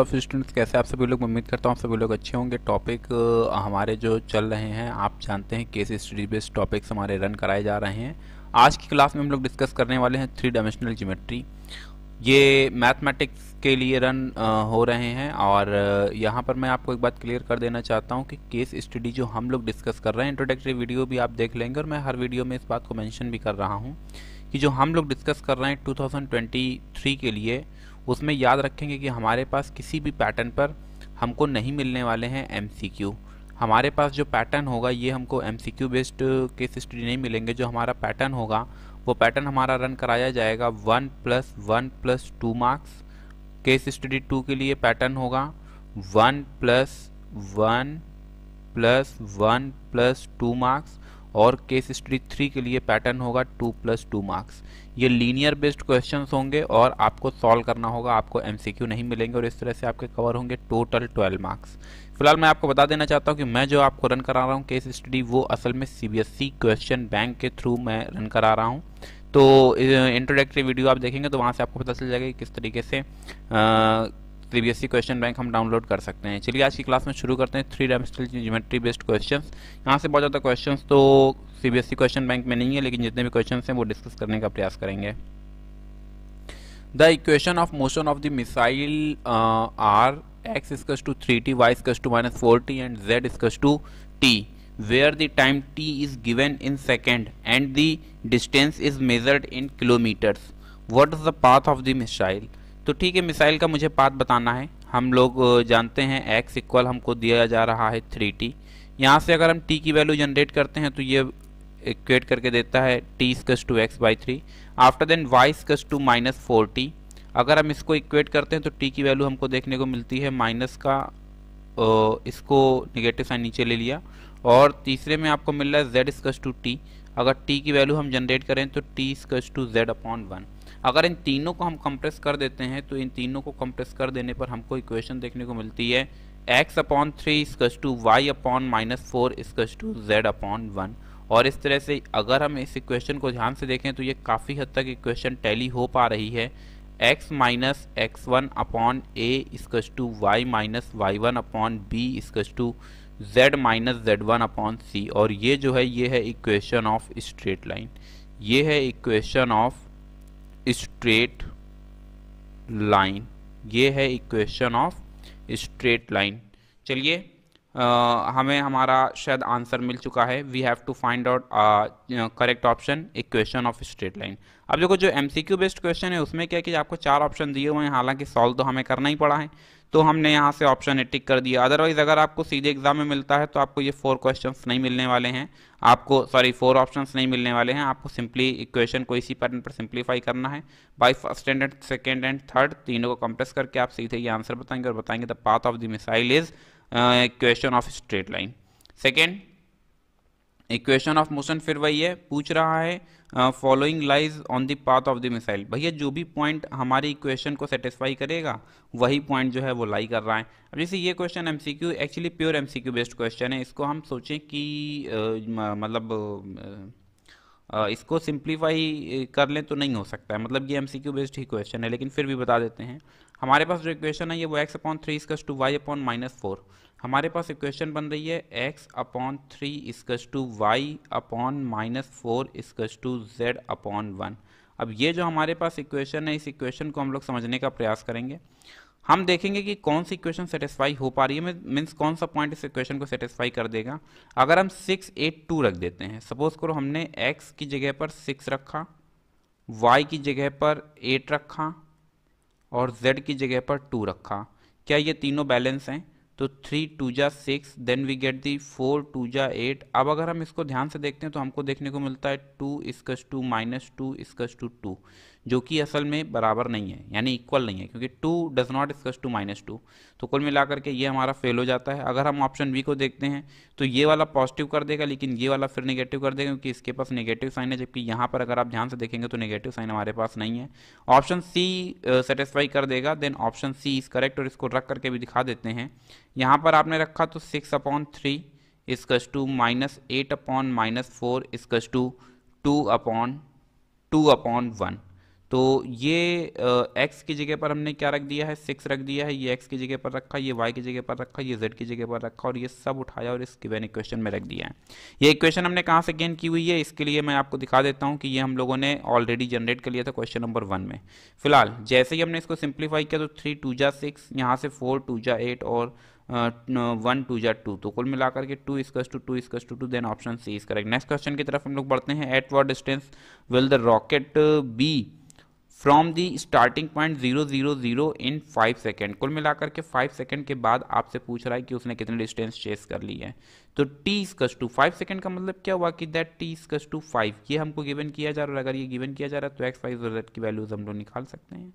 of students कैसे आप सभी लोग उम्मीद करता हूँ आप सभी लोग अच्छे होंगे टॉपिक हमारे जो चल रहे हैं आप जानते हैं केस स्टडी बेस्ड टॉपिक्स हमारे रन कराए जा रहे हैं आज की क्लास में हम लोग डिस्कस करने वाले हैं थ्री डायमेंशनल ज्योमेट्री ये मैथमेटिक्स के लिए रन हो रहे हैं और यहाँ पर मैं आपको एक बात क्लियर कर देना चाहता हूँ कि केस स्टडी जो हम लोग डिस्कस कर रहे हैं इंट्रोडक्टरी वीडियो भी आप देख लेंगे और मैं हर वीडियो में इस बात को मैंशन भी कर रहा हूँ कि जो हम लोग डिस्कस कर रहे हैं टू के लिए उसमें याद रखेंगे कि हमारे पास किसी भी पैटर्न पर हमको नहीं मिलने वाले हैं एम हमारे पास जो पैटर्न होगा ये हमको एम बेस्ड केस स्टडी नहीं मिलेंगे जो हमारा पैटर्न होगा वो पैटर्न हमारा रन कराया जाएगा one plus one plus two marks case study two के लिए पैटर्न होगा one plus one plus one plus two marks और केस स्टडी थ्री के लिए पैटर्न होगा टू प्लस टू मार्क्स ये लीनियर बेस्ड क्वेश्चन होंगे और आपको सॉल्व करना होगा आपको एमसीक्यू नहीं मिलेंगे और इस तरह से आपके कवर होंगे टोटल ट्वेल्व मार्क्स फिलहाल मैं आपको बता देना चाहता हूँ कि मैं जो आपको रन करा रहा हूँ केस स्टडी वो असल में सीबीएसई क्वेश्चन बैंक के थ्रू मैं रन करा रहा हूँ तो इंट्रोडक्टरी वीडियो आप देखेंगे तो वहाँ से आपको पता चल जाएगा कि किस तरीके से आ, सी क्वेश्चन बैंक हम डाउनलोड कर सकते हैं चलिए आज की क्लास में शुरू करते हैं three dimensional geometry based question यहाँ से बहुत ज़्यादा क्वेश्चन तो सी क्वेश्चन बैंक में नहीं है लेकिन जितने भी क्वेश्चन हैं वो डिस्कस करने का प्रयास करेंगे the equation of motion of the missile are x इजकस to three T Y इजकस to minus four T and Z इजकस to T where the time T is given in second and the distance is measured in kilometres what is the path of the missile तो ठीक है missile का मुझे path बताना है हम लोग जानते हैं एक्स इक्वल हमको दिया जा रहा है थ्री टी यहाँ से अगर हम टी की वैल्यू जनरेट करते हैं तो ये इक्वेट करके देता है टी स्कस to x by three after then Y स्कस to minus four T अगर हम इसको इक्वेट करते हैं तो टी की वैल्यू हमको देखने को मिलती है माइनस का इसको निगेटिव साइन नीचे ले लिया और तीसरे में आपको मिल रहा है जेड स्कस टू टी अगर टी की वैल्यू हम जनरेट करें तो टी स्कस टू जेड अपॉन वन अगर इन तीनों को हम कंप्रेस कर देते हैं तो इन तीनों को कंप्रेस कर देने पर हमको इक्वेशन देखने को मिलती है x upon three स्कस to Y upon minus four स्कस to z upon one और इस तरह से अगर हम इस इक्वेशन को ध्यान से देखें तो ये काफ़ी हद तक इक्वेशन टैली हो पा रही है x minus x one upon A स्कस to Y minus y one upon B स्कस to Z minus z one upon सी और ये जो है ये है इक्वेशन ऑफ स्ट्रेट लाइन ये है इक्वेशन ऑफ स्ट्रेट लाइन ये है इक्वेशन ऑफ स्ट्रेट लाइन चलिए हमें हमारा शायद आंसर मिल चुका है we have to find out correct option equation of straight line अब देखो जो एम बेस्ड क्वेश्चन है उसमें क्या है कि आपको चार ऑप्शन दिए हुए हैं हालांकि सॉल्व तो हमें करना ही पड़ा है तो हमने यहाँ से ऑप्शन ए टिक कर दिया अदरवाइज अगर आपको सीधे एग्जाम में मिलता है तो आपको ये फोर क्वेश्चंस नहीं मिलने वाले हैं आपको सॉरी फोर ऑप्शंस नहीं मिलने वाले हैं आपको सिंपली इक्वेशन को इसी पैटर्न पर सिंप्लीफाई करना है by first standard second and third तीनों को कंप्रेस करके आप सीधे ये आंसर बताएंगे और बताएंगे the path of the missile is question of straight line second equation of motion फिर वही है पूछ रहा है following lies on the path of the missile भैया जो भी पॉइंट हमारी इक्वेशन को सेटिस्फाई करेगा वही पॉइंट जो है वो लाई कर रहा है अब जैसे ये question MCQ actually pure MCQ based question है इसको हम सोचें कि uh, मतलब uh, uh, इसको सिंप्लीफाई कर लें तो नहीं हो सकता है मतलब ये एम सी क्यू बेस्ड ही क्वेश्चन है लेकिन फिर भी बता देते हैं हमारे पास जो इक्वेशन है ये वो एक्स अपॉन थ्री इसका to Y upon minus four हमारे पास इक्वेशन बन रही है x upon three इसकस to Y upon minus four इसकस to z upon one अब ये जो हमारे पास इक्वेशन है इस इक्वेशन को हम लोग समझने का प्रयास करेंगे हम देखेंगे कि कौन सी इक्वेशन सेटिस्फाई हो पा रही है मीन्स कौन सा पॉइंट इस इक्वेशन को सेटिस्फाई कर देगा अगर हम सिक्स एट टू रख देते हैं सपोज करो हमने एक्स की जगह पर सिक्स रखा वाई की जगह पर एट रखा और जेड की जगह पर टू रखा क्या ये तीनों बैलेंस हैं तो थ्री टू जा six then we get the four two जा एट अब अगर हम इसको ध्यान से देखते हैं तो हमको देखने को मिलता है to इसकस to minus to इसकस to to जो कि असल में बराबर नहीं है यानी इक्वल नहीं है क्योंकि two does not discuss two minus two तो कुल मिलाकर के ये हमारा फेल हो जाता है अगर हम ऑप्शन बी को देखते हैं तो ये वाला पॉजिटिव कर देगा लेकिन ये वाला फिर निगेटिव कर देगा क्योंकि इसके पास निगेटिव साइन है जबकि यहाँ पर अगर आप ध्यान से देखेंगे तो निगेटिव साइन हमारे पास नहीं है ऑप्शन सी सेटिस्फाई कर देगा then option C is correct और इसको रख करके भी दिखा देते हैं यहाँ पर आपने रखा तो six upon three इसकस to minus eight upon minus four इसकस to two upon two upon one तो ये एक्स की जगह पर हमने क्या रख दिया है सिक्स रख दिया है ये एक्स की जगह पर रखा ये वाई की जगह पर रखा ये जेड की जगह पर रखा और ये सब उठाया और इस गिवन इक्वेशन में रख दिया है ये इक्वेशन हमने कहाँ से गेन की हुई है इसके लिए मैं आपको दिखा देता हूँ कि ये हम लोगों ने ऑलरेडी जनरेट कर लिया था क्वेश्चन नंबर वन में फिलहाल जैसे ही हमने इसको सिंप्लीफाई किया तो थ्री टू जा सिक्स यहाँ से फोर टू जा एट और वन टू जा टू तो कुल मिलाकर के to इसकस to to इसकस to to then option सी इस करेक्ट नेक्स्ट क्वेश्चन की तरफ हम लोग बढ़ते हैं at what distance will the rocket be from the starting point zero zero zero in five second कुल मिलाकर के फाइव सेकेंड के बाद आपसे पूछ रहा है कि उसने कितने डिस्टेंस चेस कर ली है तो टी स्कस टू फाइव सेकेंड का मतलब क्या हुआ कि दैट टी स्कस टू फाइव ये हमको गिवन किया जा रहा है अगर ये गिवन किया जा रहा है तो एक्स फाइव जेड की वैल्यूज हम लोग निकाल सकते हैं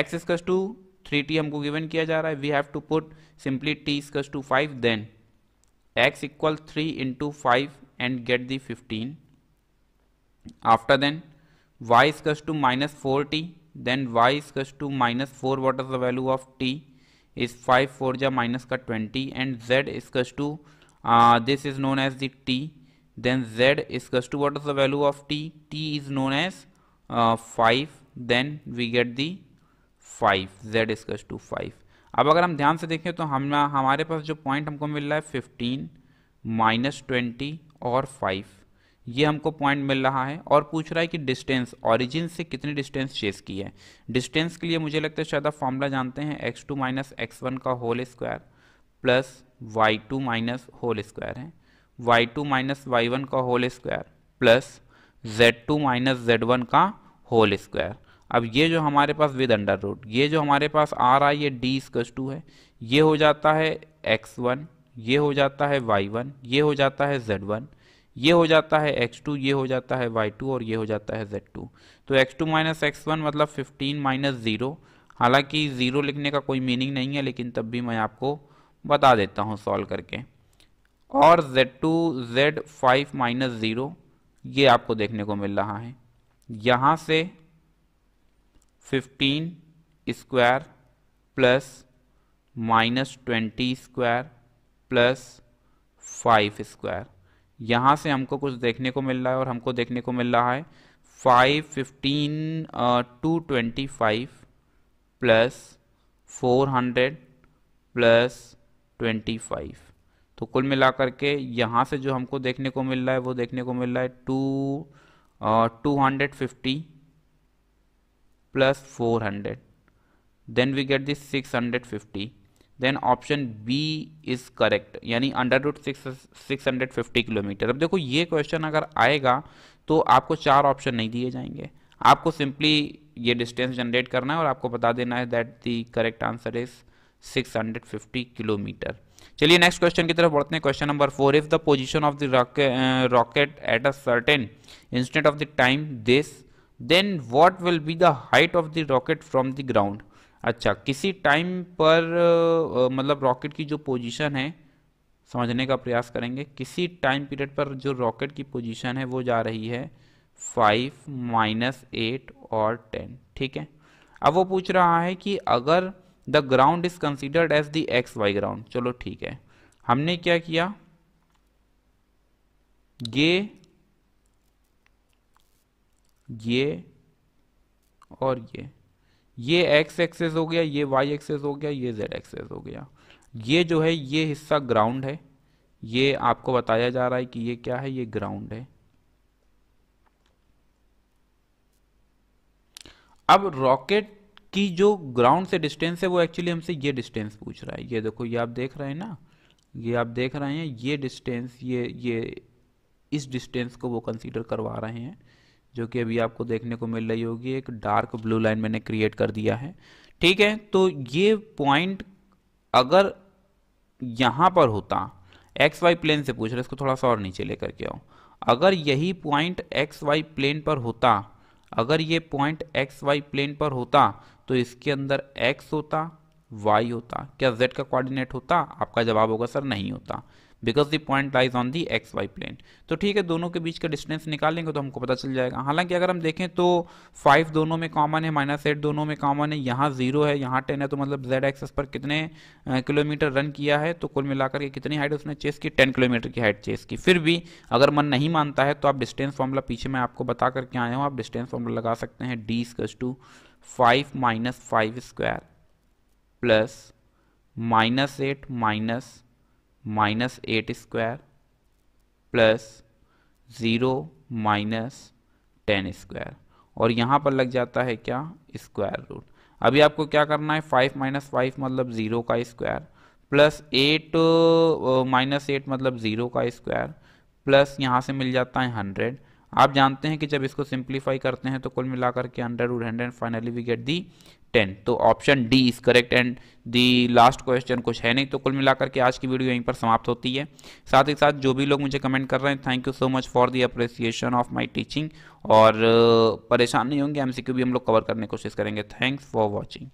एक्स स्कस टू थ्री टी हमको गिवन किया जा रहा है we have to put simply T स्कस to five then x equal three into five and get the fifteen after then Y स्क्स to minus four T then Y स्क्स to minus four what is the value of T is five four जा minus का twenty and Z स्कस to this is known as the T then Z स्कस to what is the value of T T is known as five then we get the five Z स्कस to five अब अगर हम ध्यान से देखें तो हम हमारे पास जो पॉइंट हमको मिल रहा है फिफ्टीन माइनस ट्वेंटी और फाइव ये हमको पॉइंट मिल रहा है और पूछ रहा है कि डिस्टेंस ऑरिजिन से कितनी डिस्टेंस चेस की है डिस्टेंस के लिए मुझे लगता है शायद आप फॉर्मूला जानते हैं x two minus x one का whole square plus y two minus whole square है y two minus y one का whole square plus z two minus z one का होल स्क्वायर अब ये जो हमारे पास विद अंडर रूट ये जो हमारे पास आ रहा है ये डी स्कस टू है ये हो जाता है एक्स वन ये हो जाता है वाई वन ये हो जाता है जेड वन ये हो जाता है x2 ये हो जाता है y2 और ये हो जाता है z2 तो x2 माइनस एक्स मतलब 15 माइनस ज़ीरो हालांकि ज़ीरो लिखने का कोई मीनिंग नहीं है लेकिन तब भी मैं आपको बता देता हूँ सॉल्व करके और z2 z5 माइनस ज़ीरो ये आपको देखने को मिल रहा है यहाँ से 15 square plus minus twenty square plus five square यहाँ से हमको कुछ देखने को मिल रहा है और हमको देखने को मिल रहा है five fifteen two twenty five plus four hundred plus twenty five तो कुल मिलाकर के यहाँ से जो हमको देखने को मिल रहा है वो देखने को मिल रहा है two two hundred fifty plus four hundred then we get this six hundred fifty then option B is correct यानी under root six six hundred fifty kilometre अब देखो ये क्वेश्चन अगर आएगा तो आपको चार ऑप्शन नहीं दिए जाएंगे आपको सिंपली ये डिस्टेंस जनरेट करना है और आपको बता देना है that the correct answer is 650 kilometre चलिए नेक्स्ट क्वेश्चन की तरफ बढ़ते हैं question number four if the position of the rocket at a certain instant of the time this then what will be the height of the rocket from the ground अच्छा किसी time पर मतलब rocket की जो position है समझने का प्रयास करेंगे किसी टाइम पीरियड पर जो रॉकेट की पोजीशन है वो जा रही है फाइव माइनस एट और टेन ठीक है अब वो पूछ रहा है कि अगर the ground is considered as the x y ground चलो ठीक है हमने क्या किया ये ये और ये ये एक्स एक्सेस हो गया ये वाई एक्सेस हो गया ये जेड एक्सेस हो गया ये जो है ये हिस्सा ग्राउंड है ये आपको बताया जा रहा है कि ये क्या है ये ग्राउंड है अब रॉकेट की जो ग्राउंड से डिस्टेंस है वो एक्चुअली हमसे ये डिस्टेंस पूछ रहा है ये देखो ये आप देख रहे हैं ना ये आप देख रहे हैं ये डिस्टेंस ये ये इस डिस्टेंस को वो कंसीडर करवा रहे हैं जो कि अभी आपको देखने को मिल रही होगी एक डार्क ब्लू लाइन मैंने क्रिएट कर दिया है ठीक है तो ये पॉइंट अगर यहाँ पर होता एक्स वाई प्लेन से पूछ रहे इसको थोड़ा सा और नीचे लेकर के आओ अगर यही पॉइंट एक्स वाई प्लेन पर होता अगर ये पॉइंट एक्स वाई प्लेन पर होता तो इसके अंदर एक्स होता वाई होता क्या जेड का कोऑर्डिनेट होता आपका जवाब होगा सर नहीं होता because the point lies on the x y plane तो ठीक है दोनों के बीच का डिस्टेंस निकालेंगे तो हमको पता चल जाएगा हालांकि अगर हम देखें तो फाइव दोनों में कॉमन है माइनस एट दोनों में कॉमन है यहाँ जीरो है यहाँ टेन है तो मतलब जेड एक्सेस पर कितने किलोमीटर रन किया है तो कुल मिलाकर के कितनी हाइट उसने चेस की टेन किलोमीटर की हाइट चेस की फिर भी अगर मन नहीं मानता है तो आप डिस्टेंस फॉर्मूला पीछे मैं आपको बता करके आया हूँ आप डिस्टेंस फॉर्मूला लगा सकते हैं डी स्कस to five minus five square plus minus eight minus minus eight square plus zero minus ten square और यहाँ पर लग जाता है क्या स्क्वायर रूट अभी आपको क्या करना है फाइव माइनस फाइव मतलब ज़ीरो का square plus eight minus eight मतलब ज़ीरो का स्क्वायर प्लस यहाँ से मिल जाता है हंड्रेड आप जानते हैं कि जब इसको सिंप्लीफाई करते हैं तो कुल मिलाकर के under root hundred finally we get the ten तो option D is correct and the last question कुछ है नहीं तो कुल मिलाकर के आज की वीडियो यहीं पर समाप्त होती है साथ ही साथ जो भी लोग मुझे कमेंट कर रहे हैं thank you so much for the appreciation of my teaching और परेशान नहीं होंगे एमसीक्यू भी हम लोग कवर करने की कोशिश करेंगे थैंक्स फॉर वॉचिंग